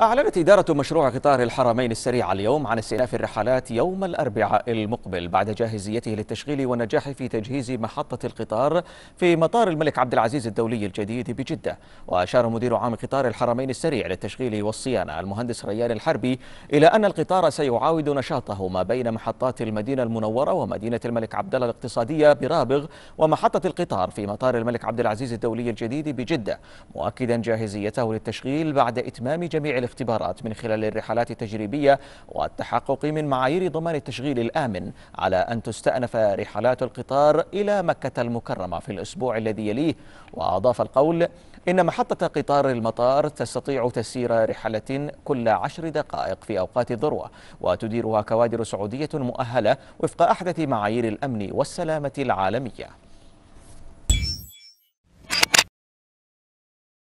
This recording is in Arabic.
أعلنت إدارة مشروع قطار الحرمين السريع اليوم عن استئناف الرحلات يوم الأربعاء المقبل بعد جاهزيته للتشغيل والنجاح في تجهيز محطة القطار في مطار الملك عبد العزيز الدولي الجديد بجدة وأشار مدير عام قطار الحرمين السريع للتشغيل والصيانة المهندس ريان الحربي إلى أن القطار سيعاود نشاطه ما بين محطات المدينة المنورة ومدينة الملك عبدالله الاقتصادية برابغ ومحطة القطار في مطار الملك عبد العزيز الدولي الجديد بجدة مؤكدا جاهزيته للتشغيل بعد إتمام جميع الاختبارات من خلال الرحلات التجريبية والتحقق من معايير ضمان التشغيل الآمن على أن تستأنف رحلات القطار إلى مكة المكرمة في الأسبوع الذي يليه وأضاف القول إن محطة قطار المطار تستطيع تسيير رحلة كل عشر دقائق في أوقات الذروة وتديرها كوادر سعودية مؤهلة وفق أحدث معايير الأمن والسلامة العالمية